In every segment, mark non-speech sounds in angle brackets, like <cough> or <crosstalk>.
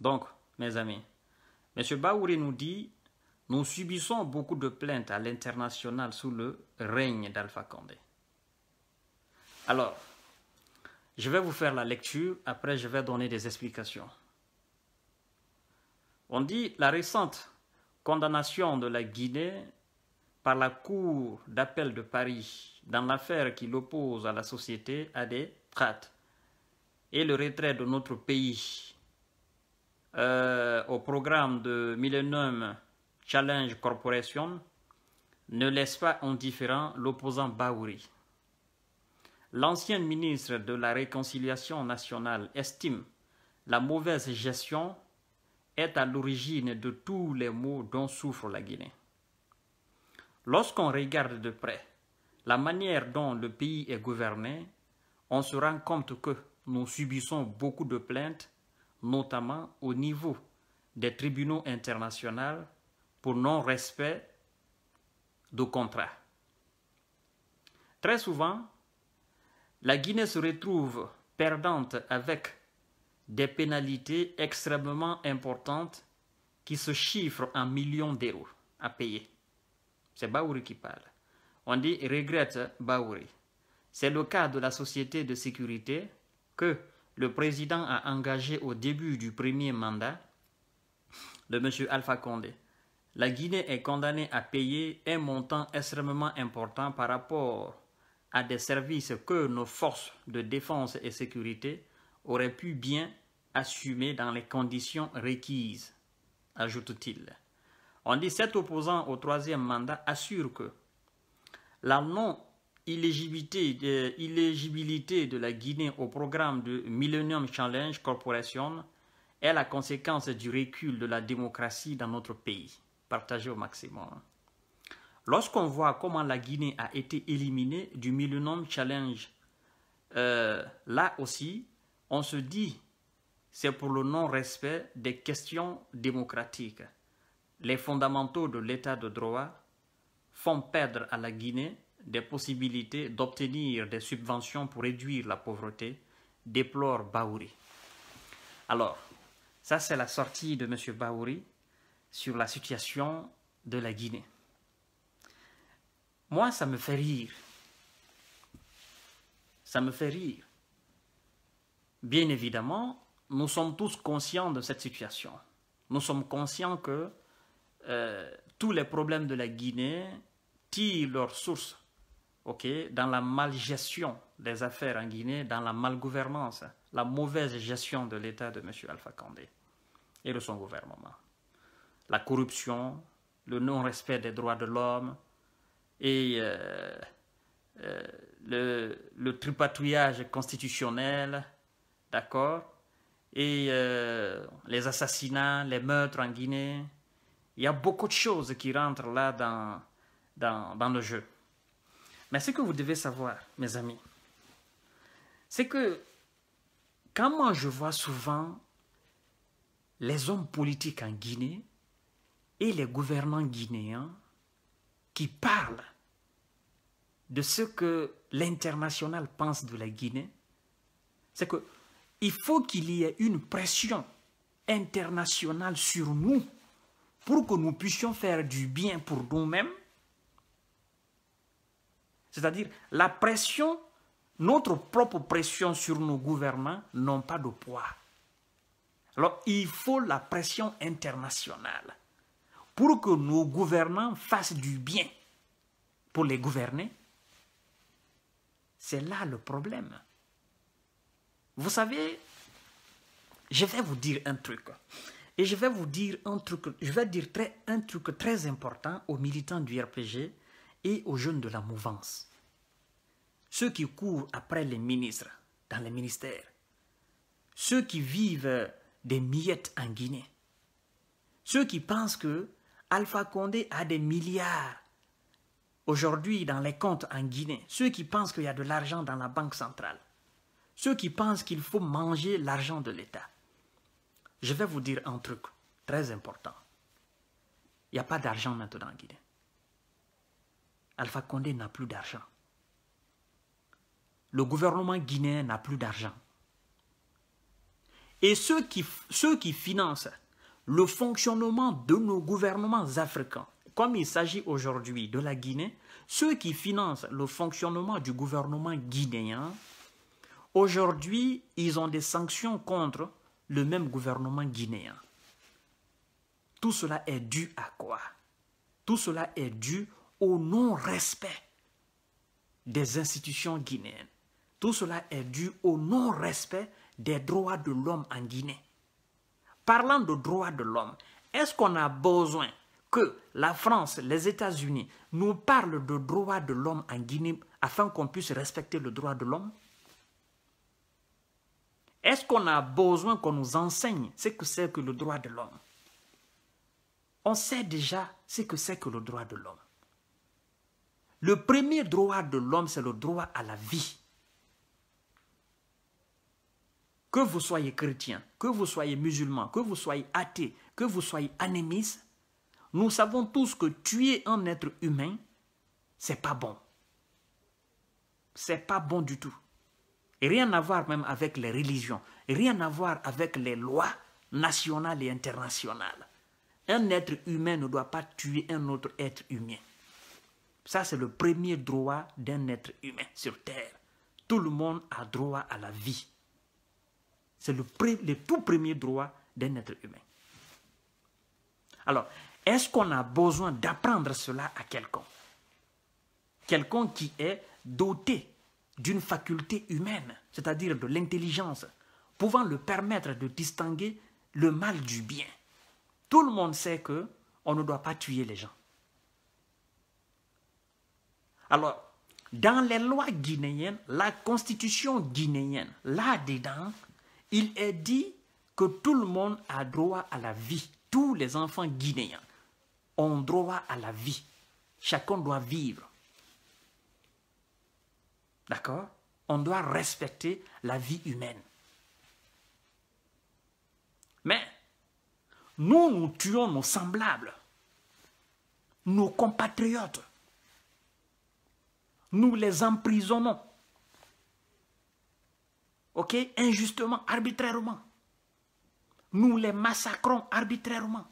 Donc, mes amis, M. Baouri nous dit Nous subissons beaucoup de plaintes à l'international sous le règne d'Alpha Condé. Alors, je vais vous faire la lecture, après je vais donner des explications. On dit la récente condamnation de la Guinée par la Cour d'appel de Paris dans l'affaire qui l'oppose à la société des traites et le retrait de notre pays euh, au programme de Millennium Challenge Corporation ne laisse pas indifférent l'opposant Baouri. L'ancien ministre de la Réconciliation nationale estime la mauvaise gestion est à l'origine de tous les maux dont souffre la Guinée. Lorsqu'on regarde de près la manière dont le pays est gouverné, on se rend compte que nous subissons beaucoup de plaintes notamment au niveau des tribunaux internationaux pour non-respect de contrat. Très souvent, la Guinée se retrouve perdante avec des pénalités extrêmement importantes qui se chiffrent en millions d'euros à payer. C'est Baouri qui parle. On dit regrette Baouri. C'est le cas de la société de sécurité que le président a engagé au début du premier mandat de M. Alpha Condé. La Guinée est condamnée à payer un montant extrêmement important par rapport à des services que nos forces de défense et sécurité auraient pu bien assumer dans les conditions requises, ajoute-t-il. On dit cet opposant au troisième mandat assure que la non L'illégibilité euh, de la Guinée au programme de Millennium Challenge Corporation est la conséquence du recul de la démocratie dans notre pays. Partagez au maximum. Lorsqu'on voit comment la Guinée a été éliminée du Millennium Challenge, euh, là aussi, on se dit c'est pour le non-respect des questions démocratiques. Les fondamentaux de l'état de droit font perdre à la Guinée des possibilités d'obtenir des subventions pour réduire la pauvreté, déplore Baouri. Alors, ça c'est la sortie de M. Baouri sur la situation de la Guinée. Moi, ça me fait rire. Ça me fait rire. Bien évidemment, nous sommes tous conscients de cette situation. Nous sommes conscients que euh, tous les problèmes de la Guinée tirent leur source dans la malgestion des affaires en Guinée, dans la malgouvernance, la mauvaise gestion de l'État de M. Alpha Condé et de son gouvernement. La corruption, le non-respect des droits de l'homme et euh, euh, le, le, tripatouillage constitutionnel, d'accord Et euh, les assassinats, les meurtres en Guinée. Il y a beaucoup de choses qui rentrent là dans, dans le jeu. Mais ce que vous devez savoir, mes amis, c'est que quand moi je vois souvent les hommes politiques en Guinée et les gouvernants guinéens qui parlent de ce que l'international pense de la Guinée, c'est qu'il faut qu'il y ait une pression internationale sur nous pour que nous puissions faire du bien pour nous-mêmes c'est-à-dire la pression, notre propre pression sur nos gouvernements n'ont pas de poids. Alors il faut la pression internationale pour que nos gouvernements fassent du bien pour les gouverner. C'est là le problème. Vous savez, je vais vous dire un truc. Et je vais vous dire un truc, je vais dire très, un truc très important aux militants du RPG et aux jeunes de la mouvance. Ceux qui courent après les ministres dans les ministères. Ceux qui vivent des miettes en Guinée. Ceux qui pensent que Alpha Condé a des milliards aujourd'hui dans les comptes en Guinée. Ceux qui pensent qu'il y a de l'argent dans la Banque centrale. Ceux qui pensent qu'il faut manger l'argent de l'État. Je vais vous dire un truc très important. Il n'y a pas d'argent maintenant en Guinée. Alpha Condé n'a plus d'argent. Le gouvernement guinéen n'a plus d'argent. Et ceux qui, ceux qui financent le fonctionnement de nos gouvernements africains, comme il s'agit aujourd'hui de la Guinée, ceux qui financent le fonctionnement du gouvernement guinéen, aujourd'hui, ils ont des sanctions contre le même gouvernement guinéen. Tout cela est dû à quoi Tout cela est dû au non-respect des institutions guinéennes. Tout cela est dû au non-respect des droits de l'homme en Guinée. Parlant de droits de l'homme, est-ce qu'on a besoin que la France, les États-Unis nous parlent de droits de l'homme en Guinée afin qu'on puisse respecter le droit de l'homme Est-ce qu'on a besoin qu'on nous enseigne ce que c'est que le droit de l'homme On sait déjà ce que c'est que le droit de l'homme. Le premier droit de l'homme, c'est le droit à la vie. Que vous soyez chrétien, que vous soyez musulman, que vous soyez athée, que vous soyez animiste, nous savons tous que tuer un être humain, c'est pas bon. C'est pas bon du tout. rien à voir même avec les religions, rien à voir avec les lois nationales et internationales. Un être humain ne doit pas tuer un autre être humain. Ça, c'est le premier droit d'un être humain sur Terre. Tout le monde a droit à la vie. C'est le, tout premier droit d'un être humain. Alors, est-ce qu'on a besoin d'apprendre cela à quelqu'un Quelqu'un qui est doté d'une faculté humaine, c'est-à-dire de l'intelligence, pouvant le permettre de distinguer le mal du bien. Tout le monde sait que on ne doit pas tuer les gens. Alors, dans les lois guinéennes, la constitution guinéenne, là-dedans, il est dit que tout le monde a droit à la vie. Tous les enfants guinéens ont droit à la vie. Chacun doit vivre. D'accord On doit respecter la vie humaine. Mais nous, nous tuons nos semblables, nos compatriotes nous les emprisonnons. OK Injustement, arbitrairement. Nous les massacrons arbitrairement,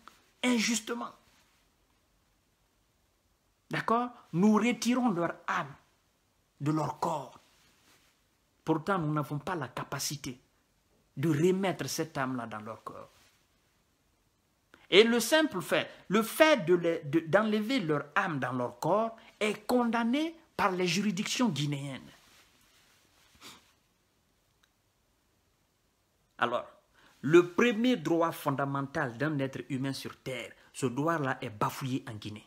injustement. D'accord Nous retirons leur âme de leur corps. Pourtant, nous n'avons pas la capacité de remettre cette âme-là dans leur corps. Et le simple fait, le fait d'enlever leur âme dans leur corps est condamné par les juridictions guinéennes. Alors, le premier droit fondamental d'un être humain sur Terre, ce droit-là est bafouillé en Guinée.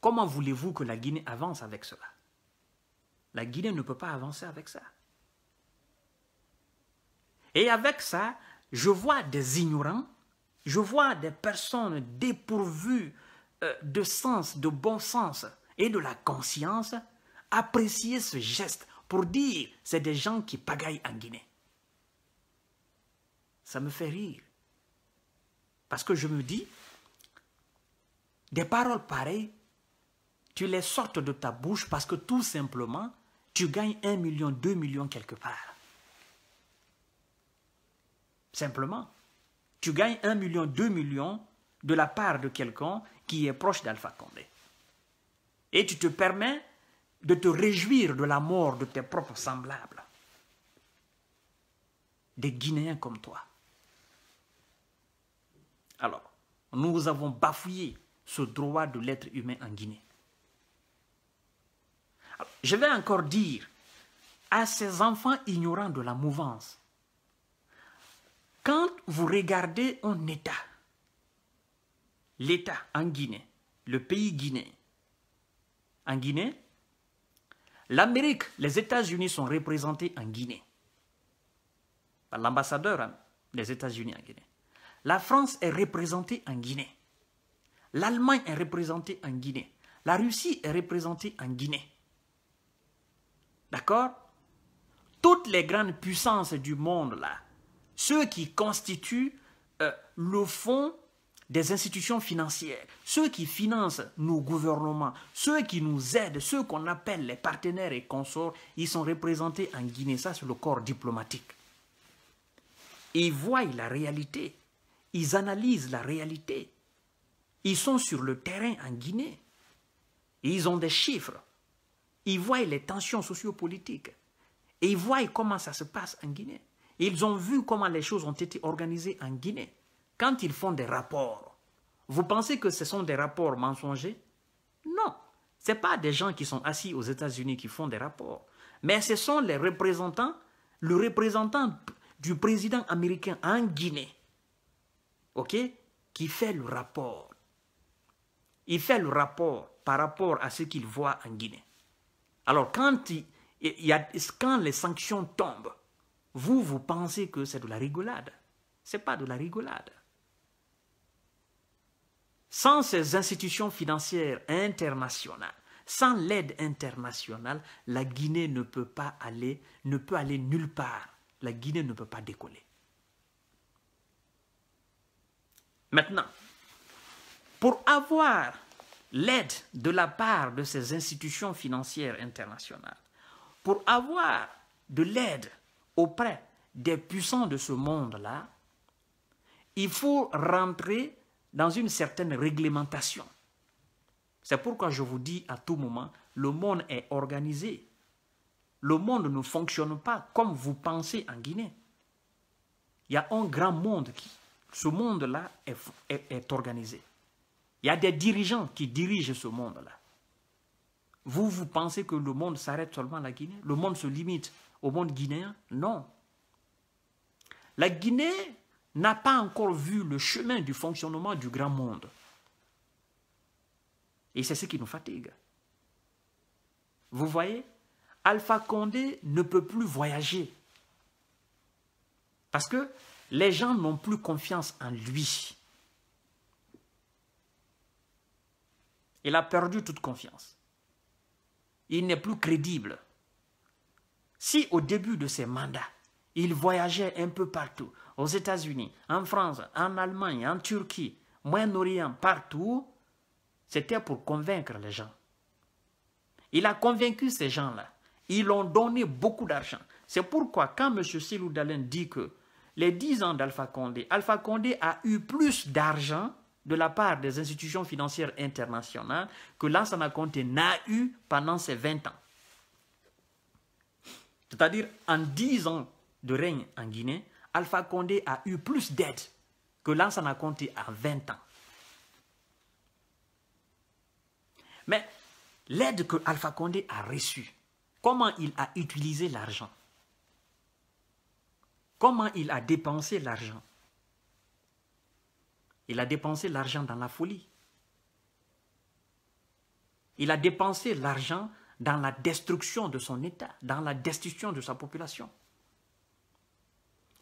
Comment voulez-vous que la Guinée avance avec cela La Guinée ne peut pas avancer avec ça. Et avec ça, je vois des ignorants, je vois des personnes dépourvues euh, de sens, de bon sens, et de la conscience apprécier ce geste pour dire c'est des gens qui pagaillent en Guinée. Ça me fait rire. Parce que je me dis, des paroles pareilles, tu les sortes de ta bouche parce que tout simplement, tu gagnes 1 million, 2 millions quelque part. Simplement, tu gagnes 1 million, 2 millions de la part de quelqu'un qui est proche d'Alpha Condé. Et tu te permets de te réjouir de la mort de tes propres semblables, des Guinéens comme toi. Alors, nous avons bafouillé ce droit de l'être humain en Guinée. je vais encore dire à ces enfants ignorants de la mouvance, quand vous regardez un État, l'État en Guinée, le pays guinéen, en Guinée. L'Amérique, les États-Unis sont représentés en Guinée. Par l'ambassadeur hein, des États-Unis en Guinée. La France est représentée en Guinée. L'Allemagne est représentée en Guinée. La Russie est représentée en Guinée. D'accord Toutes les grandes puissances du monde, là, ceux qui constituent euh, le fond des institutions financières, ceux qui financent nos gouvernements, ceux qui nous aident, ceux qu'on appelle les partenaires et consorts, ils sont représentés en Guinée, ça c'est le corps diplomatique. Ils voient la réalité, ils analysent la réalité, ils sont sur le terrain en Guinée, ils ont des chiffres, ils voient les tensions sociopolitiques, et ils voient comment ça se passe en Guinée. Ils ont vu comment les choses ont été organisées en Guinée quand ils font des rapports, vous pensez que ce sont des rapports mensongers Non, ce n'est pas des gens qui sont assis aux États-Unis qui font des rapports, mais ce sont les représentants, le représentant du président américain en Guinée, ok, qui fait le rapport. Il fait le rapport par rapport à ce qu'il voit en Guinée. Alors quand, quand les sanctions tombent, vous, vous pensez que c'est de la rigolade. Ce n'est pas de la rigolade. Sans ces institutions financières internationales, sans l'aide internationale, la Guinée ne peut pas aller, ne peut aller nulle part. La Guinée ne peut pas décoller. Maintenant, pour avoir l'aide de la part de ces institutions financières internationales, pour avoir de l'aide auprès des puissants de ce monde-là, il faut rentrer dans une certaine réglementation. C'est pourquoi je vous dis à tout moment, le monde est organisé. Le monde ne fonctionne pas comme vous pensez en Guinée. Il y a un grand monde qui, ce monde-là est, organisé. Il y a des dirigeants qui dirigent ce monde-là. Vous, vous pensez que le monde s'arrête seulement à la Guinée Le monde se limite au monde guinéen Non. La Guinée n'a pas encore vu le chemin du fonctionnement du grand monde. Et c'est ce qui nous fatigue. Vous voyez, Alpha Condé ne peut plus voyager. Parce que les gens n'ont plus confiance en lui. Il a perdu toute confiance. Il n'est plus crédible. Si au début de ses mandats, il voyageait un peu partout, aux États-Unis, en France, en Allemagne, en Turquie, Moyen-Orient, partout, c'était pour convaincre les gens. Il a convaincu ces gens-là. Ils ont donné beaucoup d'argent. C'est pourquoi quand M. Siloudalin dit que les 10 ans d'Alpha Condé, Alpha Condé a eu plus d'argent de la part des institutions financières internationales que Lansana Conté n'a eu pendant ses 20 ans. C'est-à-dire en 10 ans de règne en Guinée, Alpha Condé a eu plus d'aide que a compté à 20 ans. Mais l'aide que Alpha Condé a reçue, comment il a utilisé l'argent Comment il a dépensé l'argent Il a dépensé l'argent dans la folie. Il a dépensé l'argent dans la destruction de son État, dans la destruction de sa population.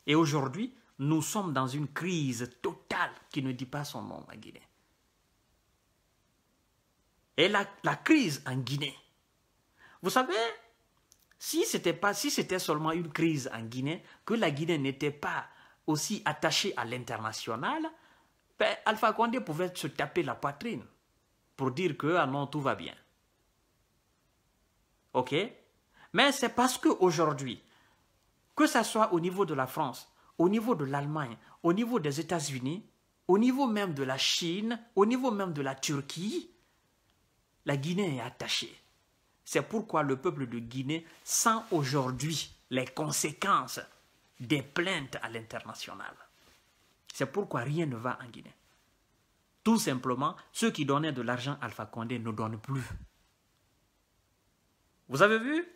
Et aujourd'hui, nous sommes dans une crise totale qui ne dit pas son nom en Guinée. Et la, crise en Guinée, vous savez, si c'était pas, si c'était seulement une crise en Guinée, que la Guinée n'était pas aussi attachée à l'international, ben, Alpha Condé pouvait se taper la poitrine pour dire que ah non tout va bien. Ok, mais c'est parce qu'aujourd'hui, que ce soit au niveau de la France, au niveau de l'Allemagne, au niveau des États-Unis, au niveau même de la Chine, au niveau même de la Turquie, la Guinée est attachée. C'est pourquoi le peuple de Guinée sent aujourd'hui les conséquences des plaintes à l'international. C'est pourquoi rien ne va en Guinée. Tout simplement, ceux qui donnaient de l'argent à Alpha Condé ne donnent plus. Vous avez vu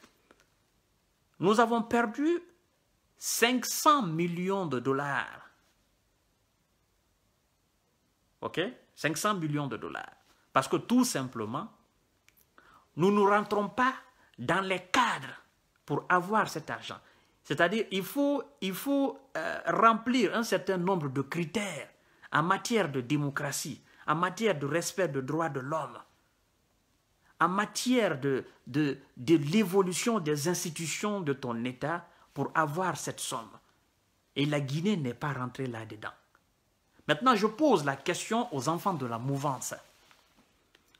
Nous avons perdu 500 millions de dollars. OK 500 millions de dollars. Parce que tout simplement, nous ne rentrons pas dans les cadres pour avoir cet argent. C'est-à-dire, il faut, il faut euh, remplir un certain nombre de critères en matière de démocratie, en matière de respect des droits de l'homme, en matière de, de, de l'évolution des institutions de ton État, pour avoir cette somme. Et la Guinée n'est pas rentrée là-dedans. Maintenant, je pose la question aux enfants de la mouvance.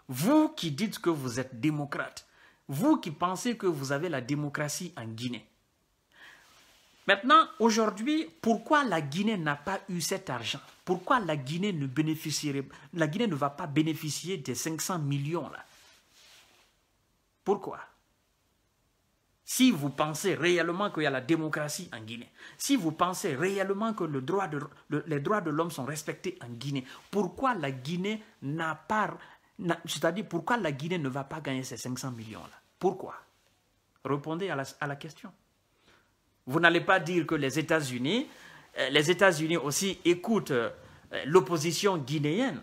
Vous qui dites que vous êtes démocrate, vous qui pensez que vous avez la démocratie en Guinée. Maintenant, aujourd'hui, pourquoi la Guinée n'a pas eu cet argent Pourquoi la Guinée ne la Guinée ne va pas bénéficier des 500 millions là Pourquoi si vous pensez réellement qu'il y a la démocratie en Guinée, si vous pensez réellement que les droits de l'homme sont respectés en Guinée, pourquoi la Guinée n'a pas, c'est-à-dire pourquoi la Guinée ne va pas gagner ces 500 millions-là Pourquoi Répondez à la, à la question. Vous n'allez pas dire que les États-Unis, euh, les États-Unis aussi écoutent euh, l'opposition guinéenne.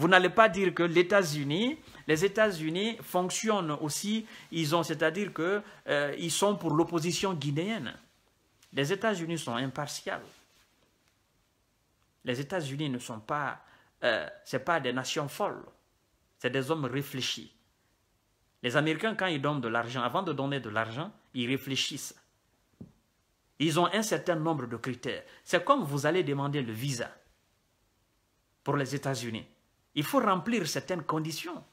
Vous n'allez pas dire que États-Unis, les États-Unis fonctionnent aussi, ils ont, c'est-à-dire qu'ils euh, sont pour l'opposition guinéenne. Les États-Unis sont impartiaux. Les États-Unis ne sont pas, euh, pas des nations folles, c'est des hommes réfléchis. Les Américains, quand ils donnent de l'argent, avant de donner de l'argent, ils réfléchissent. Ils ont un certain nombre de critères. C'est comme vous allez demander le visa pour les États-Unis. Il faut remplir certaines conditions.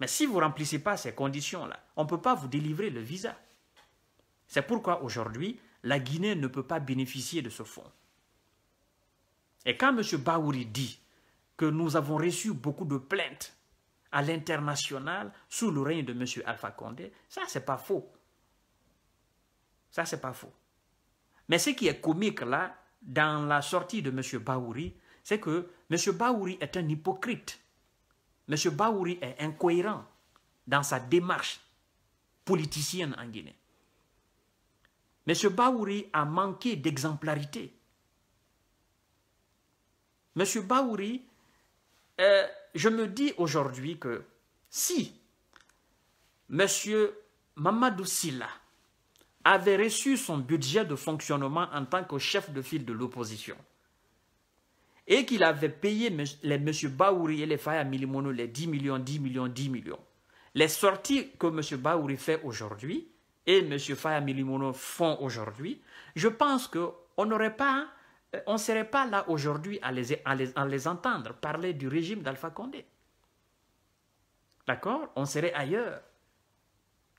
Mais si vous ne remplissez pas ces conditions-là, on ne peut pas vous délivrer le visa. C'est pourquoi aujourd'hui, la Guinée ne peut pas bénéficier de ce fonds. Et quand M. Baouri dit que nous avons reçu beaucoup de plaintes à l'international sous le règne de M. Alpha Condé, ça, c'est pas faux. Ça, c'est pas faux. Mais ce qui est comique là, dans la sortie de M. Baouri, c'est que M. Baouri est un hypocrite. M. Baouri est incohérent dans sa démarche politicienne en Guinée. M. Baouri a manqué d'exemplarité. M. Baouri, euh, je me dis aujourd'hui que si M. Mamadou Silla avait reçu son budget de fonctionnement en tant que chef de file de l'opposition, et qu'il avait payé les M. Baouri et les Faya Milimono les 10 millions, 10 millions, 10 millions. Les sorties que M. Baouri fait aujourd'hui et M. Faya Milimono font aujourd'hui, je pense qu'on n'aurait pas, euh, on ne serait pas là aujourd'hui à les, les, à les entendre parler du régime d'Alpha Condé. D'accord On serait ailleurs.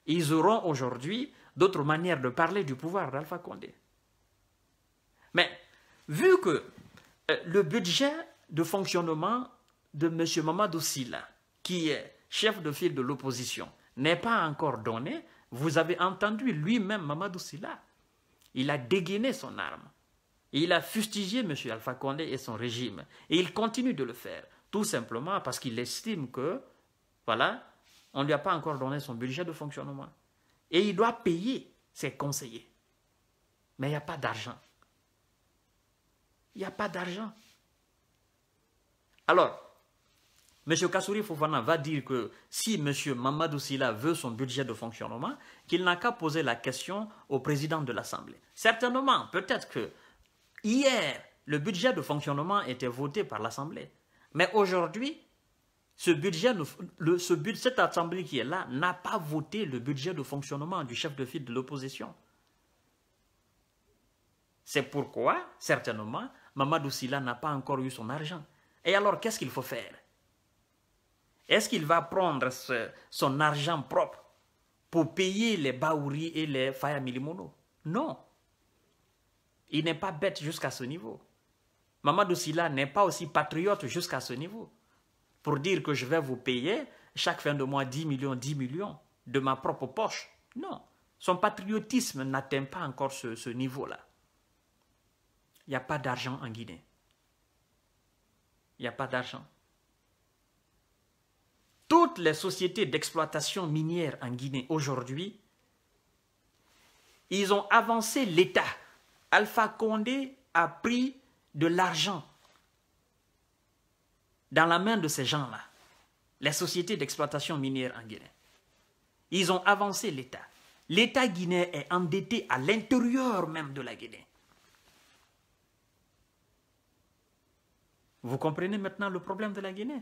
Ils auront aujourd'hui d'autres manières de parler du pouvoir d'Alpha Condé. Mais vu que euh, le budget de fonctionnement de M. Mamadou Silla, qui est chef de file de l'opposition, n'est pas encore donné. Vous avez entendu lui-même Mamadou Silla. Il a dégainé son arme. Il a fustigé M. Alpha Condé et son régime. Et il continue de le faire, tout simplement parce qu'il estime que, voilà, on ne lui a pas encore donné son budget de fonctionnement. Et il doit payer ses conseillers. Mais il n'y a pas d'argent. Il n'y a pas d'argent. Alors, M. Kassouri Fofana va dire que si M. Mamadou Silla veut son budget de fonctionnement, qu'il n'a qu'à poser la question au président de l'Assemblée. Certainement, peut-être que hier, le budget de fonctionnement était voté par l'Assemblée. Mais aujourd'hui, ce budget, cette Assemblée qui est là n'a pas voté le budget de fonctionnement du chef de file de l'opposition. C'est pourquoi, certainement, Mamadou Sila n'a pas encore eu son argent. Et alors, qu'est-ce qu'il faut faire Est-ce qu'il va prendre son argent propre pour payer les Baouri et les Faya Milimono Non. Il n'est pas bête jusqu'à ce niveau. Mamadou Sila n'est pas aussi patriote jusqu'à ce niveau. Pour dire que je vais vous payer chaque fin de mois 10 millions, 10 millions de ma propre poche. Non. Son patriotisme n'atteint pas encore ce niveau-là il n'y a pas d'argent en Guinée. Il n'y a pas d'argent. Toutes les sociétés d'exploitation minière en Guinée aujourd'hui, ils ont avancé l'État. Alpha Condé a pris de l'argent dans la main de ces gens-là, les sociétés d'exploitation minière en Guinée. Ils ont avancé l'État. L'État guinéen est endetté à l'intérieur même de la Guinée. Vous comprenez maintenant le problème de la Guinée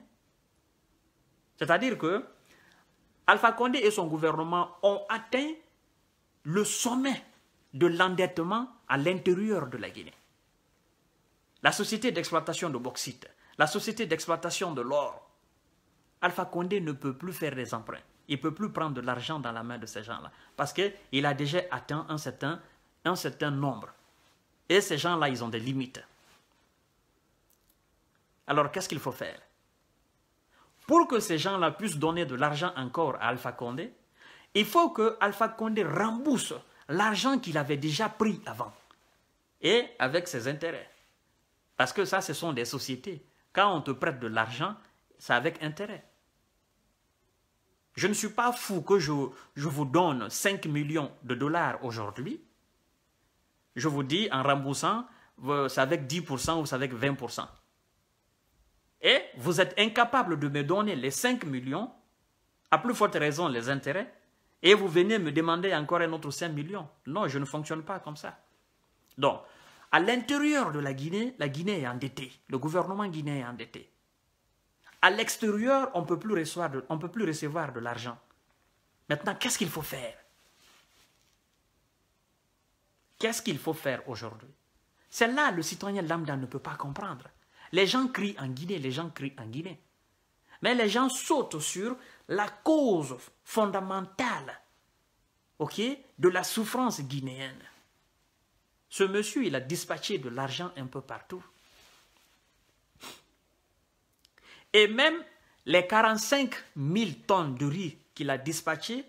C'est-à-dire que Alpha Condé et son gouvernement ont atteint le sommet de l'endettement à l'intérieur de la Guinée. La société d'exploitation de bauxite, la société d'exploitation de l'or, Alpha Condé ne peut plus faire des emprunts. Il ne peut plus prendre de l'argent dans la main de ces gens-là parce qu'il a déjà atteint un certain, un certain nombre. Et ces gens-là, ils ont des limites. Alors qu'est-ce qu'il faut faire Pour que ces gens-là puissent donner de l'argent encore à Alpha Condé, il faut que Alpha Condé rembourse l'argent qu'il avait déjà pris avant et avec ses intérêts. Parce que ça, ce sont des sociétés. Quand on te prête de l'argent, c'est avec intérêt. Je ne suis pas fou que je, je vous donne 5 millions de dollars aujourd'hui. Je vous dis, en remboursant, c'est avec 10% ou c'est avec 20% et vous êtes incapable de me donner les 5 millions, à plus forte raison les intérêts, et vous venez me demander encore un autre 5 millions. Non, je ne fonctionne pas comme ça. Donc, à l'intérieur de la Guinée, la Guinée est endettée. Le gouvernement guinéen est endetté. À l'extérieur, on ne peut plus recevoir de, de l'argent. Maintenant, qu'est-ce qu'il faut faire Qu'est-ce qu'il faut faire aujourd'hui celle là le citoyen lambda ne peut pas comprendre. Les gens crient en Guinée, les gens crient en Guinée. Mais les gens sautent sur la cause fondamentale ok, de la souffrance guinéenne. Ce monsieur, il a dispatché de l'argent un peu partout. Et même les 45 000 tonnes de riz qu'il a dispatché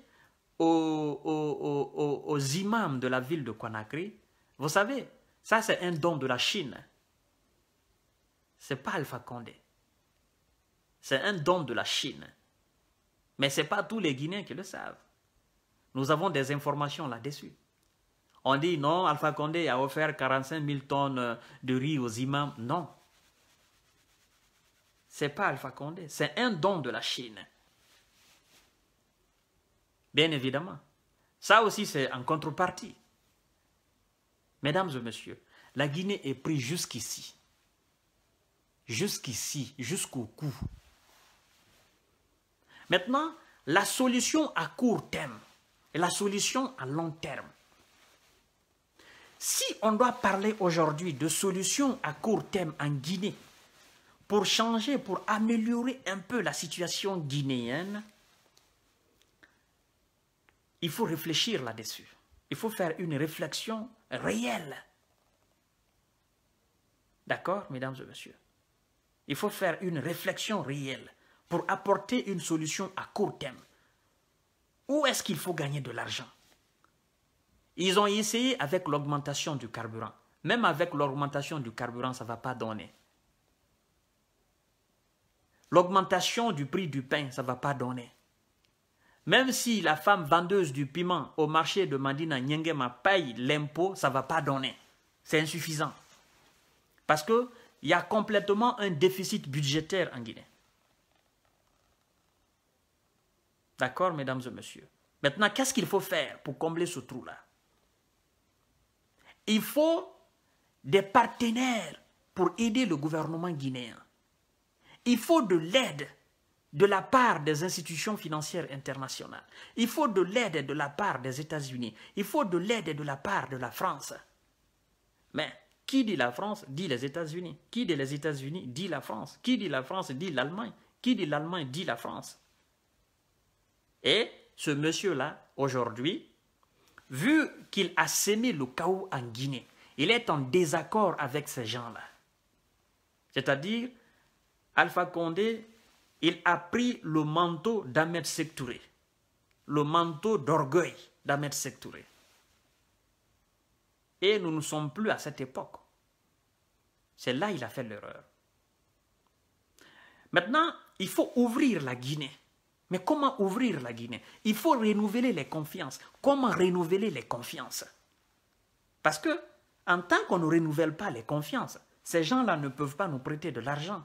aux, aux, imams de la ville de Conakry, vous savez, ça c'est un don de la Chine c'est pas Alpha Condé. C'est un don de la Chine. Mais ce n'est pas tous les Guinéens qui le savent. Nous avons des informations là-dessus. On dit non, Alpha Condé a offert 45 000 tonnes euh, de riz aux imams. Non. Ce n'est pas Alpha Condé, c'est un don de la Chine. Bien évidemment. Ça aussi, c'est en contrepartie. Mesdames et messieurs, la Guinée est prise jusqu'ici jusqu'ici, jusqu'au cou. Maintenant, la solution à court terme et la solution à long terme. Si on doit parler aujourd'hui de solutions à court terme en Guinée, pour changer, pour améliorer un peu la situation guinéenne, il faut réfléchir là-dessus. Il faut faire une réflexion réelle. D'accord, mesdames et messieurs il faut faire une réflexion réelle pour apporter une solution à court terme. Où est-ce qu'il faut gagner de l'argent Ils ont essayé avec l'augmentation du carburant. Même avec l'augmentation du carburant, ça ne va pas donner. L'augmentation du prix du pain, ça ne va pas donner. Même si la femme vendeuse du piment au marché de Mandina Nyengema paye l'impôt, ça ne va pas donner. C'est insuffisant. Parce que il y a complètement un déficit budgétaire en Guinée. D'accord, mesdames et messieurs. Maintenant, qu'est-ce qu'il faut faire pour combler ce trou-là Il faut des partenaires pour aider le gouvernement guinéen. Il faut de l'aide de la part des institutions financières internationales. Il faut de l'aide de la part des États-Unis. Il faut de l'aide de la part de la France. Mais qui dit la France dit les États-Unis. Qui dit les États-Unis dit la France. Qui dit la France dit l'Allemagne. Qui dit l'Allemagne dit la France. Et ce monsieur-là, aujourd'hui, vu qu'il a sémé le chaos en Guinée, il est en désaccord avec ces gens-là. C'est-à-dire, Alpha Condé, il a pris le manteau d'Ahmed Sektouré, le manteau d'orgueil d'Ahmed Sektouré. Et nous ne sommes plus à cette époque. C'est là qu'il a fait l'erreur. Maintenant, il faut ouvrir la Guinée. Mais comment ouvrir la Guinée Il faut renouveler les confiances. Comment renouveler les confiances Parce que, en tant qu'on ne renouvelle pas les confiances, ces gens-là ne peuvent pas nous prêter de l'argent.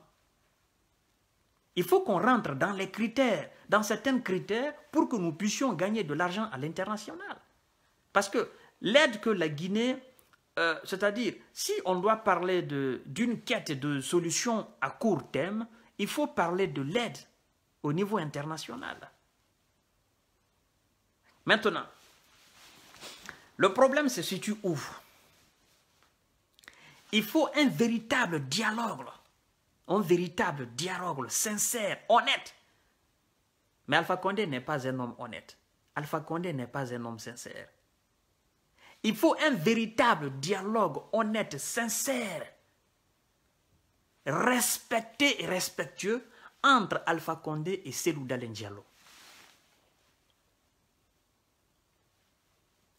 Il faut qu'on rentre dans les critères, dans certains critères, pour que nous puissions gagner de l'argent à l'international. Parce que l'aide que la Guinée, euh, c'est-à-dire si on doit parler d'une quête de solution à court terme, il faut parler de l'aide au niveau international. Maintenant, le problème se situe où Il faut un véritable dialogue, un véritable dialogue sincère, honnête. Mais Alpha Condé n'est pas un homme honnête. Alpha Condé n'est pas un homme sincère. Il faut un véritable dialogue honnête, sincère, respecté et respectueux entre Alpha Condé et Selou Diallo.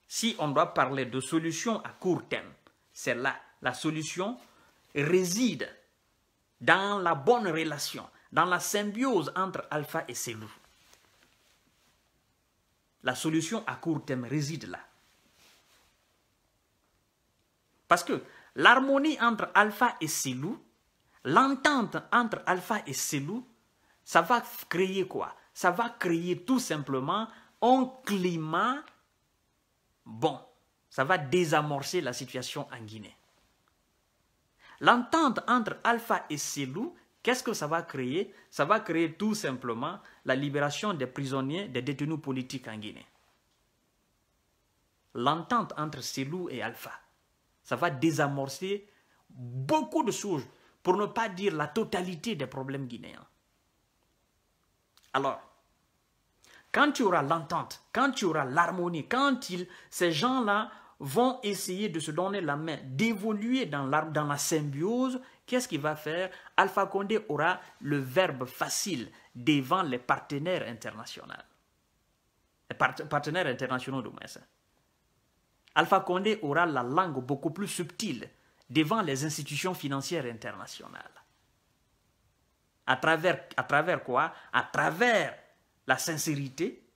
Si on doit parler de solution à court terme, c'est là. La solution réside dans la bonne relation, dans la symbiose entre Alpha et Selou. La solution à court terme réside là. Parce que l'harmonie entre alpha et silou, l'entente entre alpha et silou, ça va créer quoi Ça va créer tout simplement un climat bon. Ça va désamorcer la situation en Guinée. L'entente entre alpha et silou, Qu'est-ce que ça va créer Ça va créer tout simplement la libération des prisonniers, des détenus politiques en Guinée. L'entente entre Selou et Alpha. Ça va désamorcer beaucoup de choses, pour ne pas dire la totalité des problèmes guinéens. Alors, quand tu auras l'entente, quand tu auras l'harmonie, quand ces gens-là vont essayer de se donner la main, d'évoluer dans, la symbiose, qu'est-ce qu'il va faire Alpha Condé aura le verbe facile devant les partenaires internationaux. Les partenaires internationaux de Alpha Condé aura la langue beaucoup plus subtile devant les institutions financières internationales. À travers, à travers quoi À travers la sincérité,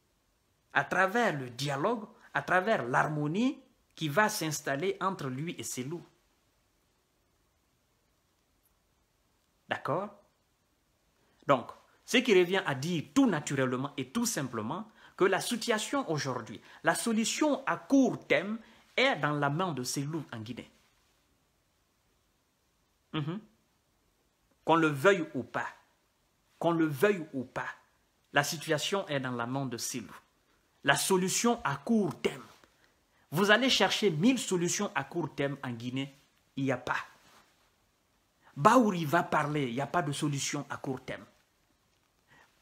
à travers le dialogue, à travers l'harmonie qui va s'installer entre lui et ses loups. D'accord Donc, ce qui revient à dire tout naturellement et tout simplement, que la situation aujourd'hui, la solution à court terme est dans la main de ces loups en Guinée. Mhm. Qu'on le veuille ou pas, qu'on le veuille ou pas, la situation est dans la main de ces loups. La solution à court terme. Vous allez chercher mille solutions à court terme en Guinée, il n'y a pas. Baouri va parler, il n'y a pas de solution à court terme.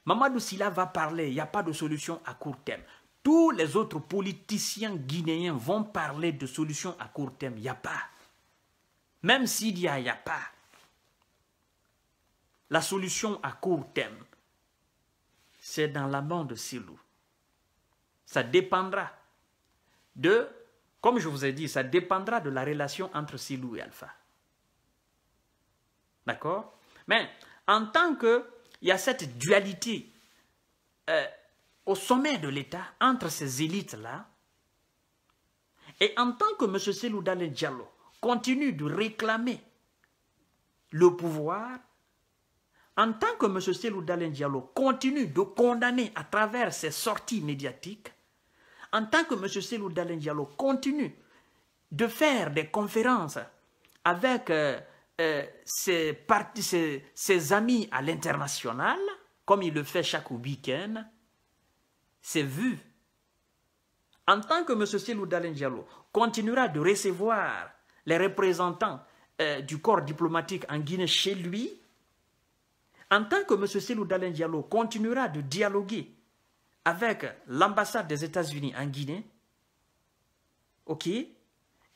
Mamadou Silla va parler, il n'y a pas de solution à court terme. Tous les autres politiciens guinéens vont parler de solution à court terme, il n'y a pas. Même s'il y a, il n'y a pas. La solution à court terme, c'est dans la main de Silou. Ça dépendra de, comme je vous ai dit, ça dépendra de la relation entre Silou et Alpha. D'accord Mais en tant que il y a cette dualité euh, au sommet de l'État entre ces élites-là. Et en tant que M. Selou Diallo continue de réclamer le pouvoir, en tant que M. Selou Diallo continue de condamner à travers ses sorties médiatiques, en tant que M. Selou Diallo continue de faire des conférences avec... Euh, euh, ses, amis à l'international, comme il le fait chaque week-end, c'est vu. En tant que M. Silou Diallo continuera de recevoir les représentants euh, du corps diplomatique en Guinée chez lui, en tant que M. Silou Diallo continuera de dialoguer avec l'ambassade des États-Unis en Guinée, ok,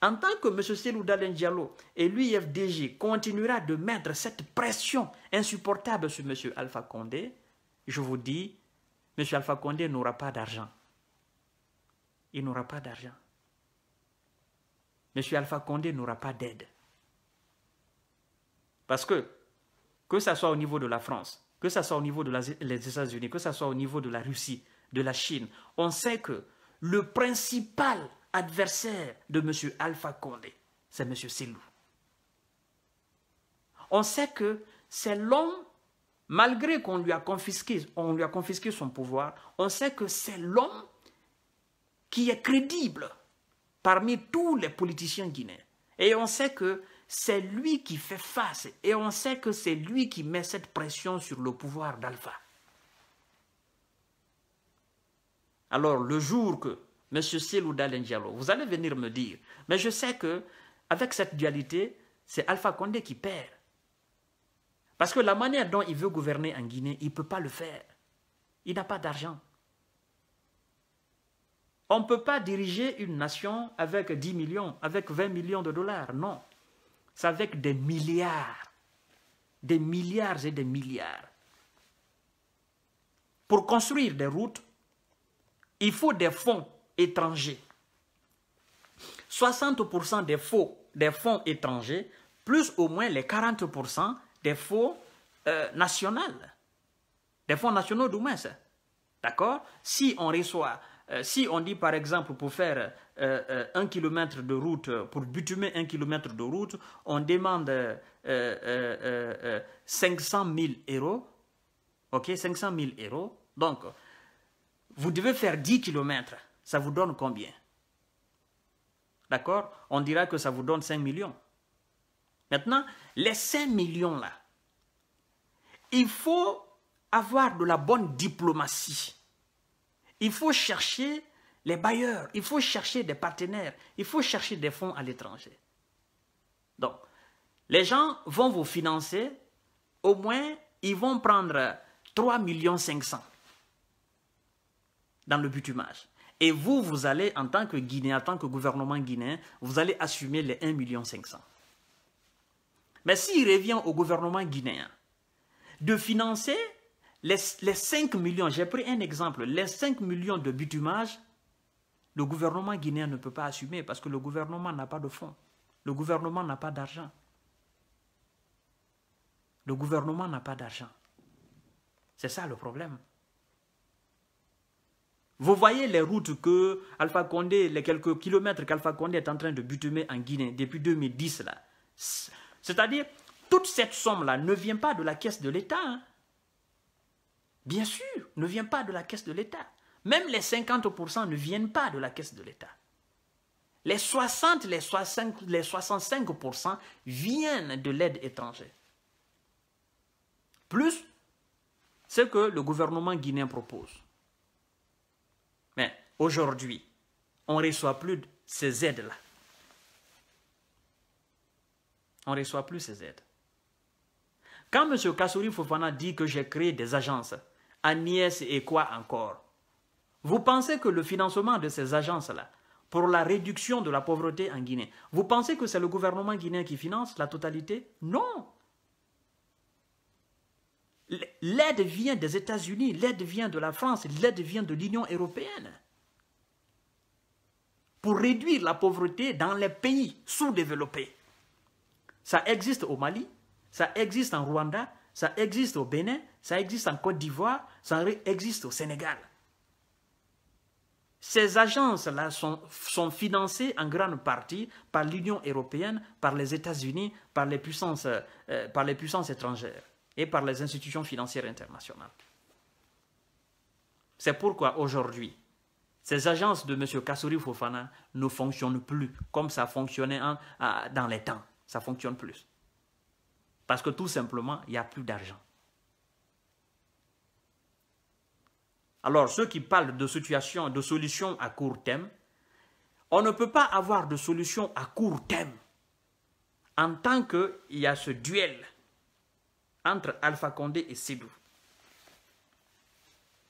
en tant que M. Selou Dalen Diallo et l'UFDG continuera de mettre cette pression insupportable sur M. Alpha Condé, je vous dis, M. Alpha Condé n'aura pas d'argent. Il n'aura pas d'argent. M. Alpha Condé n'aura pas d'aide. Parce que, que ce soit au niveau de la France, que ce soit au niveau des États-Unis, que ce soit au niveau de la Russie, de la Chine, on sait que le principal adversaire de M. Alpha Condé, c'est M. Silou. On sait que c'est l'homme, malgré qu'on lui, a confisqué, lui a confisqué son pouvoir, on sait que c'est l'homme qui est crédible parmi tous les politiciens guinéens. Et on sait que c'est lui qui fait face et on sait que c'est lui qui met cette pression sur le pouvoir d'Alpha. Alors le jour que M. Silou Lengelo, vous allez venir me dire, mais je sais que avec cette dualité, c'est Alpha Condé qui perd. Parce que la manière dont il veut gouverner en Guinée, il ne peut pas le faire. Il n'a pas d'argent. On ne peut pas diriger une nation avec 10 millions, avec 20 millions de dollars, non. C'est avec des milliards, des milliards et des milliards. Pour construire des routes, il faut des fonds étrangers. 60% des, faux, des fonds étrangers, plus au moins les 40% euh, des fonds nationaux. Des fonds nationaux d'où D'accord Si on reçoit, euh, si on dit par exemple pour faire euh, un kilomètre de route, pour butumer un kilomètre de route, on demande 500 000 euros. OK 500 000 euros. Donc, vous devez faire 10 kilomètres ça vous donne combien D'accord On dira que ça vous donne 5 millions. Maintenant, les 5 millions-là, il faut avoir de la bonne diplomatie. Il faut chercher les bailleurs, il faut chercher des partenaires, il faut chercher des fonds à l'étranger. Donc, les gens vont vous financer, au moins, ils vont prendre 3 500 dans le butumage. Et vous, vous allez, en tant que Guinéen, en tant que gouvernement guinéen, vous allez assumer les 1,5 million. Mais s'il revient au gouvernement guinéen de financer les, les 5 millions, j'ai pris un exemple, les 5 millions de bitumage, le gouvernement guinéen ne peut pas assumer parce que le gouvernement n'a pas de fonds. Le gouvernement n'a pas d'argent. Le gouvernement n'a pas d'argent. C'est ça le problème. Vous voyez les routes que Alpha Condé, les quelques kilomètres qu'Alpha Condé est en train de butumer en Guinée depuis 2010 là. C'est-à-dire, toute cette somme-là ne vient pas de la caisse de l'État. Hein. Bien sûr, ne vient pas de la caisse de l'État. Même les 50% ne viennent pas de la caisse de l'État. Les 60, les les 65 viennent de l'aide étrangère. Plus ce que le gouvernement guinéen propose. Mais aujourd'hui, on ne reçoit plus ces aides-là. On ne reçoit plus ces aides. Quand M. Kassouri Fofana dit que j'ai créé des agences, Agnès et quoi encore, vous pensez que le financement de ces agences-là, pour la réduction de la pauvreté en Guinée, vous pensez que c'est le gouvernement guinéen qui finance la totalité Non L'aide vient des États-Unis, l'aide vient de la France, l'aide vient de l'Union européenne. Pour réduire la pauvreté dans les pays sous-développés. Ça existe au Mali, ça existe en Rwanda, ça existe au Bénin, ça existe en Côte d'Ivoire, ça existe au Sénégal. Ces agences-là sont, financées en grande partie par l'Union européenne, par les États-Unis, par, euh, par les puissances étrangères et par les institutions financières internationales. C'est pourquoi aujourd'hui, ces agences de M. Kassouri Fofana ne fonctionnent plus comme ça fonctionnait dans les temps. Ça fonctionne plus. Parce que tout simplement, il n'y a plus d'argent. Alors, ceux qui parlent de situation, de solution à court terme, on ne peut pas avoir de solution à court terme en tant qu'il y a ce duel entre Alpha Condé et Sédou.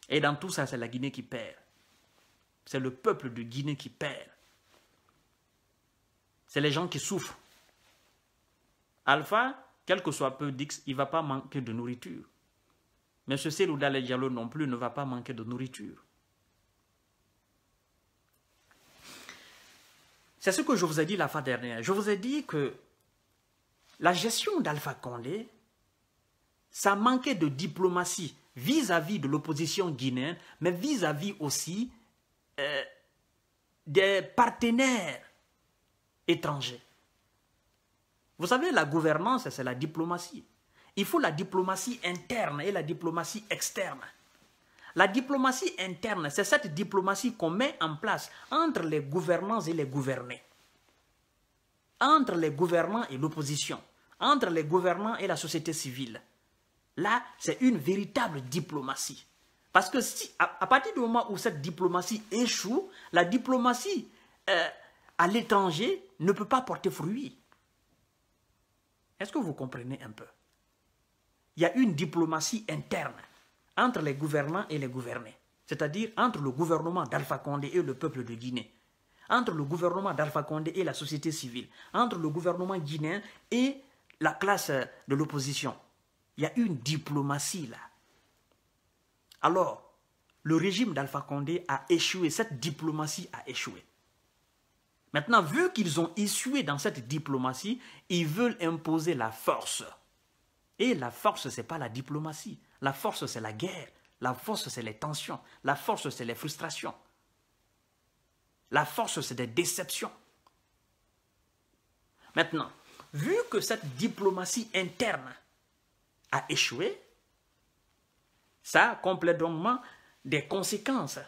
Et dans tout ça, c'est la Guinée qui perd. C'est le peuple de Guinée qui perd. C'est les gens qui souffrent. Alpha, quel que soit peu d'X, il ne va pas manquer de nourriture. Mais ce Sidou non plus ne va pas manquer de nourriture. C'est ce que je vous ai dit la fin dernière. Je vous ai dit que la gestion d'Alpha Condé ça manquait de diplomatie vis-à-vis de l'opposition guinéenne, mais vis-à-vis aussi euh, des partenaires étrangers. Vous savez, la gouvernance, c'est la diplomatie. Il faut la diplomatie interne et la diplomatie externe. La diplomatie interne, c'est cette diplomatie qu'on met en place entre les gouvernants et les gouvernés. Entre les gouvernants et l'opposition. Entre les gouvernants et la société civile. Là, c'est une véritable diplomatie. Parce que si, à, partir du moment où cette diplomatie échoue, la diplomatie euh, à l'étranger ne peut pas porter fruit. Est-ce que vous comprenez un peu Il y a une diplomatie interne entre les gouvernants et les gouvernés, c'est-à-dire entre le gouvernement d'Alpha Condé et le peuple de Guinée, entre le gouvernement d'Alpha Condé et la société civile, entre le gouvernement guinéen et la classe de l'opposition. Il y a une diplomatie là. Alors, le régime d'Alpha Condé a échoué, cette diplomatie a échoué. Maintenant, vu qu'ils ont échoué dans cette diplomatie, ils veulent imposer la force. Et la force, ce n'est pas la diplomatie. La force, c'est la guerre. La force, c'est les tensions. La force, c'est les frustrations. La force, c'est des déceptions. Maintenant, vu que cette diplomatie interne a échoué, ça a complètement des conséquences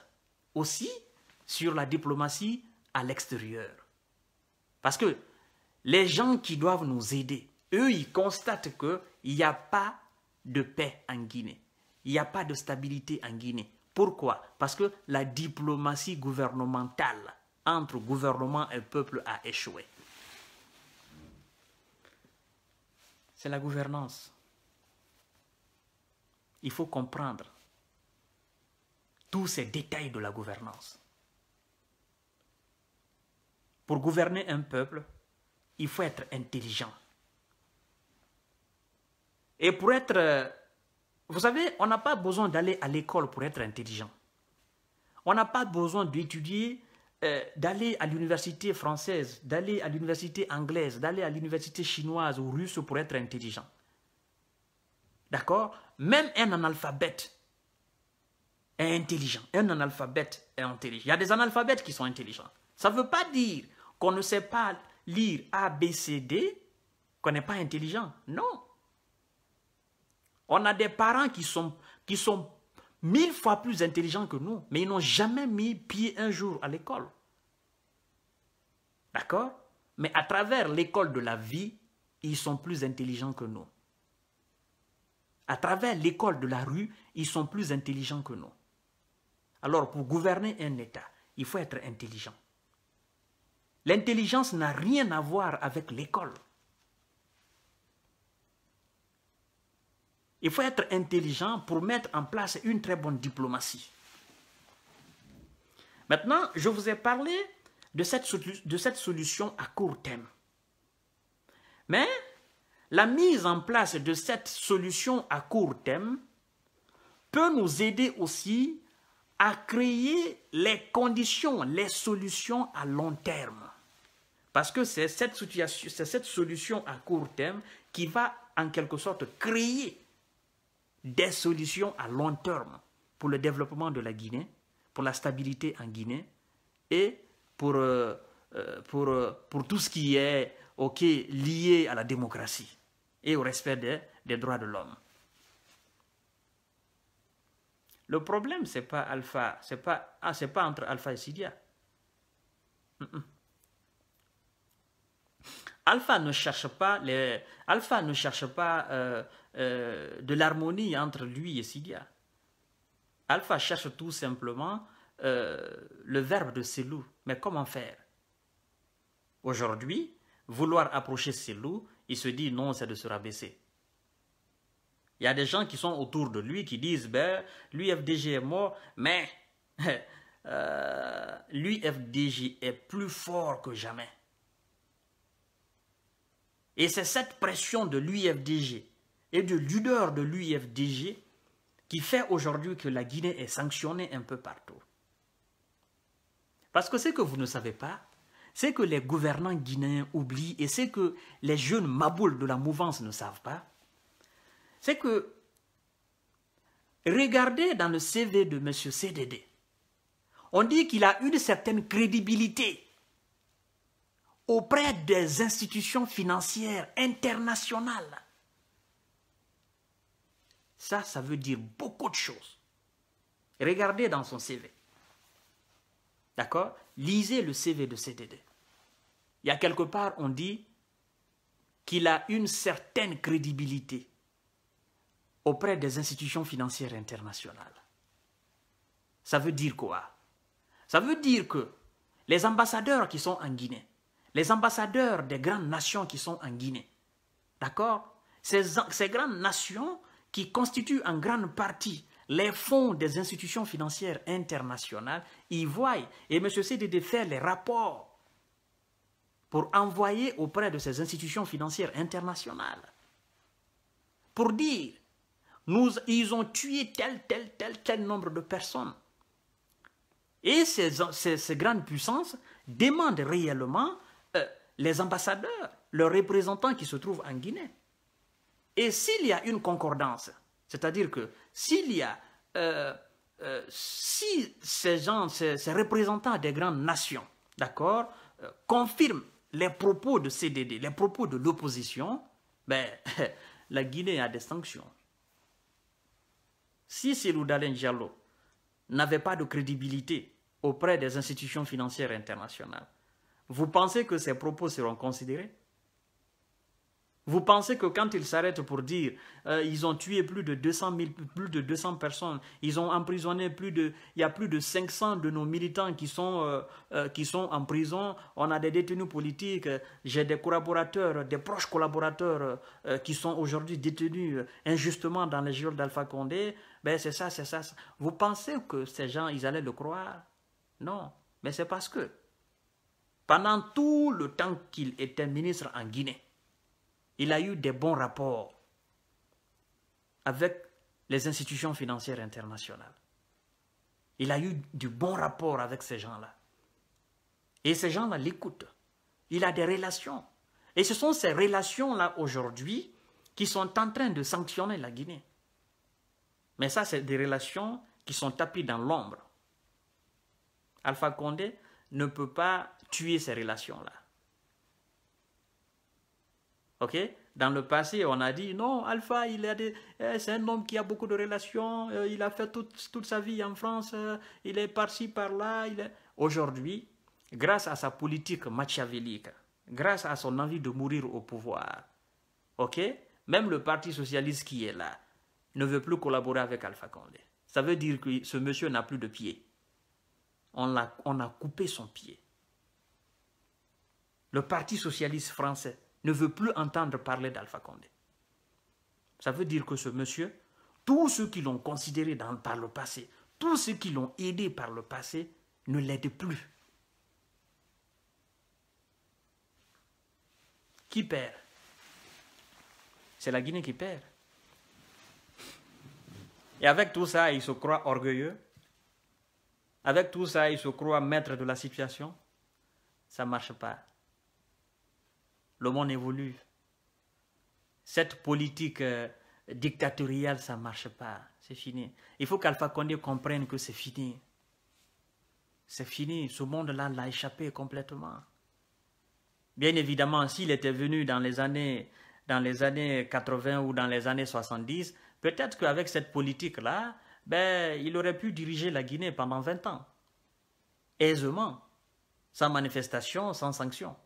aussi sur la diplomatie à l'extérieur. Parce que les gens qui doivent nous aider, eux, ils constatent qu'il n'y a pas de paix en Guinée. Il n'y a pas de stabilité en Guinée. Pourquoi Parce que la diplomatie gouvernementale entre gouvernement et peuple a échoué. C'est la gouvernance il faut comprendre tous ces détails de la gouvernance. Pour gouverner un peuple, il faut être intelligent. Et pour être... Euh, vous savez, on n'a pas besoin d'aller à l'école pour être intelligent. On n'a pas besoin d'étudier, euh, d'aller à l'université française, d'aller à l'université anglaise, d'aller à l'université chinoise ou russe pour être intelligent. D'accord même un analphabète est intelligent. Un analphabète est intelligent. Il y a des analphabètes qui sont intelligents. Ça ne veut pas dire qu'on ne sait pas lire A, B, C, D, qu'on n'est pas intelligent. Non. On a des parents qui sont, qui sont mille fois plus intelligents que nous, mais ils n'ont jamais mis pied un jour à l'école. D'accord Mais à travers l'école de la vie, ils sont plus intelligents que nous à travers l'école de la rue, ils sont plus intelligents que nous. Alors pour gouverner un État, il faut être intelligent. L'intelligence n'a rien à voir avec l'école. Il faut être intelligent pour mettre en place une très bonne diplomatie. Maintenant, je vous ai parlé de cette, solution à court terme. Mais la mise en place de cette solution à court terme peut nous aider aussi à créer les conditions, les solutions à long terme. Parce que c'est cette, solution à court terme qui va en quelque sorte créer des solutions à long terme pour le développement de la Guinée, pour la stabilité en Guinée et pour, euh, euh, euh, tout ce qui est lié à la démocratie et au respect des, droits de l'homme. Le problème, ce n'est pas Alpha, ce pas, ah, pas entre Alpha et Sidia. Alpha ne cherche pas, les, Alpha ne cherche pas euh, euh, de l'harmonie entre lui et Sidia. Alpha cherche tout simplement euh, le verbe de ses loups. Mais comment faire Aujourd'hui, vouloir approcher ses loups il se dit non, c'est de se rabaisser. Il y a des gens qui sont autour de lui qui disent, ben, l'UFDG est mort, mais <laughs> euh, l'UFDG est plus fort que jamais. Et c'est cette pression de l'UFDG et de l'udeur de l'UFDG qui fait aujourd'hui que la Guinée est sanctionnée un peu partout. Parce que ce que vous ne savez pas, ce que les gouvernants guinéens oublient et ce que les jeunes maboules de la mouvance ne savent pas, c'est que regardez dans le CV de M. CDD, on dit qu'il a une certaine crédibilité auprès des institutions financières internationales. Ça, ça veut dire beaucoup de choses. Regardez dans son CV. D'accord lisez le CV de CDD. Il y a quelque part, on dit qu'il a une certaine crédibilité auprès des institutions financières internationales. Ça veut dire quoi Ça veut dire que les ambassadeurs qui sont en Guinée, les ambassadeurs des grandes nations qui sont en Guinée, d'accord ces, ces grandes nations qui constituent en grande partie les fonds des institutions financières internationales y voient et M. de faire les rapports pour envoyer auprès de ces institutions financières internationales pour dire nous, ils ont tué tel, tel, tel, tel nombre de personnes. Et ces, grandes puissances demandent réellement euh, les ambassadeurs, leurs représentants qui se trouvent en Guinée. Et s'il y a une concordance c'est-à-dire que s'il y a, euh, euh, si ces gens, ces, représentants des grandes nations, d'accord, euh, confirment les propos de CDD, les propos de l'opposition, ben, <laughs> la Guinée a des sanctions. Si Cyril Dalen Diallo n'avait pas de crédibilité auprès des institutions financières internationales, vous pensez que ces propos seront considérés vous pensez que quand ils s'arrêtent pour dire euh, ils ont tué plus de 200 plus de personnes, ils ont emprisonné plus de, il y a plus de 500 de nos militants qui sont, euh, euh, qui sont en prison, on a des détenus politiques, j'ai des collaborateurs, des proches collaborateurs qui sont aujourd'hui détenus injustement dans les jours d'Alpha Condé, ben c'est ça, c'est ça. Vous pensez que ces gens, ils allaient le croire Non, mais c'est parce que pendant tout le temps qu'il était ministre en Guinée, il a eu des bons rapports avec les institutions financières internationales. Il a eu du bon rapport avec ces gens-là. Et ces gens-là l'écoutent. Il a des relations. Et ce sont ces relations-là aujourd'hui qui sont en train de sanctionner la Guinée. Mais ça, c'est des relations qui sont tapies dans l'ombre. Alpha Condé ne peut pas tuer ces relations-là. Dans le passé, on a dit non, Alpha, il eh, c'est un homme qui a beaucoup de relations, euh, il a fait toute, sa vie en France, euh, il est parti par-là. Aujourd'hui, grâce à sa politique machiavélique, grâce à son envie de mourir au pouvoir, ok Même le Parti socialiste qui est là ne veut plus collaborer avec Alpha Condé. Ça veut dire que ce monsieur n'a plus de pied. On on a coupé son pied. Le Parti socialiste français ne veut plus entendre parler d'Alpha Condé. Ça veut dire que ce monsieur, tous ceux qui l'ont considéré dans, par le passé, tous ceux qui l'ont aidé par le passé, ne l'aident plus. Qui perd C'est la Guinée qui perd. Et avec tout ça, il se croit orgueilleux. Avec tout ça, il se croit maître de la situation. Ça ne marche pas le monde évolue. Cette politique euh, dictatoriale, ça ne marche pas. C'est fini. Il faut qu'Alpha Condé comprenne que c'est fini. C'est fini. Ce monde-là l'a échappé complètement. Bien évidemment, s'il était venu dans les années dans les années 80 ou dans les années 70, peut-être qu'avec cette politique-là, ben, il aurait pu diriger la Guinée pendant 20 ans, aisément, sans manifestation, sans sanction.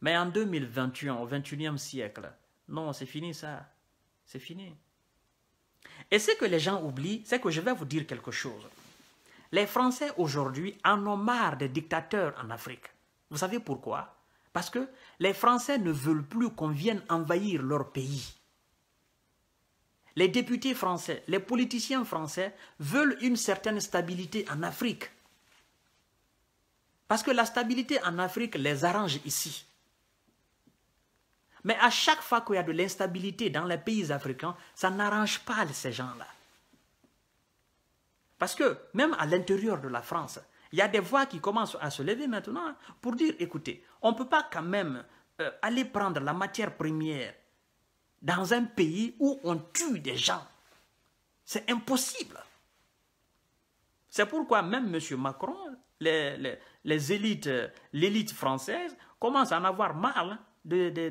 Mais en 2021, au 21e siècle, non, c'est fini ça. C'est fini. Et ce que les gens oublient, c'est que je vais vous dire quelque chose. Les Français aujourd'hui en ont marre des dictateurs en Afrique. Vous savez pourquoi Parce que les Français ne veulent plus qu'on vienne envahir leur pays. Les députés français, les politiciens français veulent une certaine stabilité en Afrique. Parce que la stabilité en Afrique les arrange ici. Mais à chaque fois qu'il y a de l'instabilité dans les pays africains, ça n'arrange pas ces gens-là. Parce que même à l'intérieur de la France, il y a des voix qui commencent à se lever maintenant pour dire, écoutez, on ne peut pas quand même euh, aller prendre la matière première dans un pays où on tue des gens. C'est impossible. C'est pourquoi même M. Macron, les, élites, euh, l'élite française commence à en avoir mal des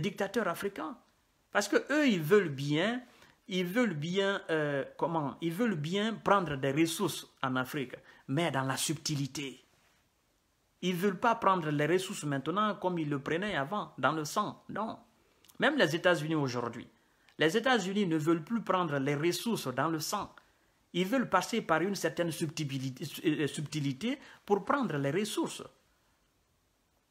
dictateurs africains. Parce que eux, ils veulent bien, ils veulent bien, euh, comment, ils veulent bien prendre des ressources en Afrique, mais dans la subtilité. Ils ne veulent pas prendre les ressources maintenant comme ils le prenaient avant, dans le sang. Non. Même les États-Unis aujourd'hui. Les États-Unis ne veulent plus prendre les ressources dans le sang. Ils veulent passer par une certaine euh, subtilité pour prendre les ressources.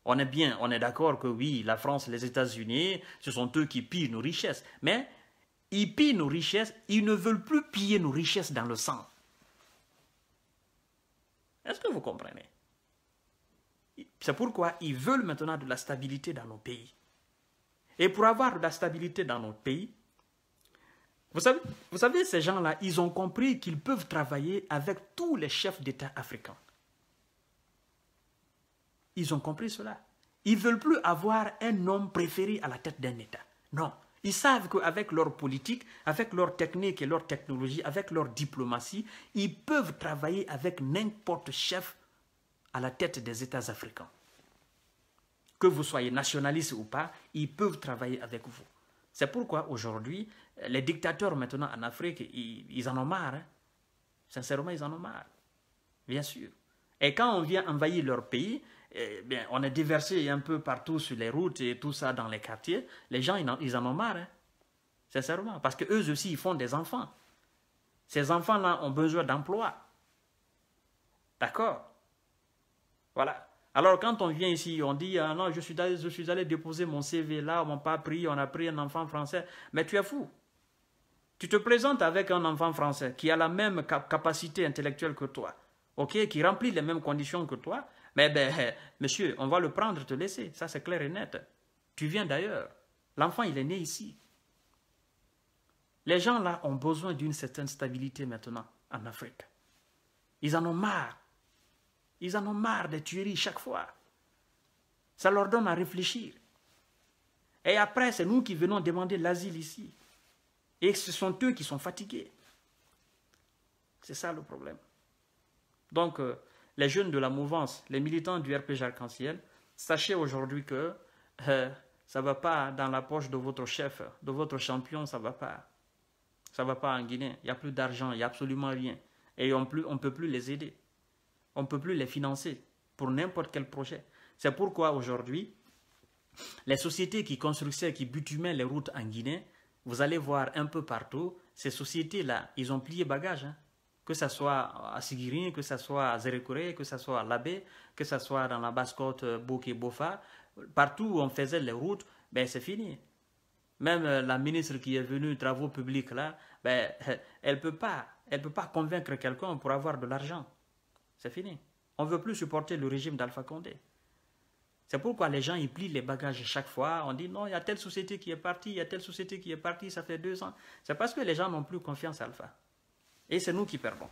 On est bien, on est d'accord que oui, la France, les États-Unis, ce sont eux qui pillent nos richesses. Mais ils pillent nos richesses, ils ne veulent plus piller nos richesses dans le sang. Est-ce que vous comprenez C'est pourquoi ils veulent maintenant de la stabilité dans nos pays. Et pour avoir de la stabilité dans nos pays, vous savez, vous savez ces gens-là, ils ont compris qu'ils peuvent travailler avec tous les chefs d'État africains. Ils ont compris cela. Ils ne veulent plus avoir un homme préféré à la tête d'un État. Non. Ils savent qu'avec leur politique, avec leur technique et leur technologie, avec leur diplomatie, ils peuvent travailler avec n'importe chef à la tête des États africains. Que vous soyez nationaliste ou pas, ils peuvent travailler avec vous. C'est pourquoi aujourd'hui, les dictateurs maintenant en Afrique, ils, en ont marre. Hein. Sincèrement, ils en ont marre. Bien sûr. Et quand on vient envahir leur pays, eh on est déversé un peu partout sur les routes et tout ça dans les quartiers. Les gens, ils en, ont marre, hein, sincèrement, parce qu'eux aussi, ils font des enfants. Ces enfants-là ont besoin d'emploi. D'accord Voilà. Alors, quand on vient ici, on dit ah Non, je suis, allé, je suis allé déposer mon CV là, on m'a pas pris, on a pris un enfant français. Mais tu es fou. Tu te présentes avec un enfant français qui a la même capacité intellectuelle que toi, ok, qui remplit les mêmes conditions que toi, mais ben, <laughs> monsieur, on va le prendre, te laisser. Ça, c'est clair et net. Tu viens d'ailleurs. L'enfant, il est né ici. Les gens, là, ont besoin d'une certaine stabilité maintenant en Afrique. Ils en ont marre. Ils en ont marre des tueries chaque fois. Ça leur donne à réfléchir. Et après, c'est nous qui venons demander l'asile ici. Et ce sont eux qui sont fatigués. C'est ça le problème. Donc, euh, les jeunes de la mouvance, les militants du RPG Arc-en-Ciel, sachez aujourd'hui que euh, ça ne va pas dans la poche de votre chef, de votre champion, ça ne va pas. Ça ne va pas en Guinée. Il n'y a plus d'argent, il n'y a absolument rien. Et on ne peut plus les aider. On ne peut plus les financer pour n'importe quel projet. C'est pourquoi aujourd'hui, les sociétés qui construisaient, qui butumaient les routes en Guinée, vous allez voir un peu partout, ces sociétés-là, ils ont plié bagage. Hein que ce soit à Sigiri, que ce soit à Zerekure, que ce soit à Labé, que ce soit dans la basse-côte euh, Bofa, partout où on faisait les routes, ben c'est fini. Même euh, la ministre qui est venue, travaux publics là, ben, <laughs> elle ne peut, pas, peut pas convaincre quelqu'un pour avoir de l'argent. C'est fini. On ne veut plus supporter le régime d'Alpha Condé. C'est pourquoi les gens, ils plient les bagages chaque fois. On dit non, il y a telle société qui est partie, il y a telle société qui est partie, ça fait deux ans. C'est parce que les gens n'ont plus confiance à Alpha et c'est nous qui perdons.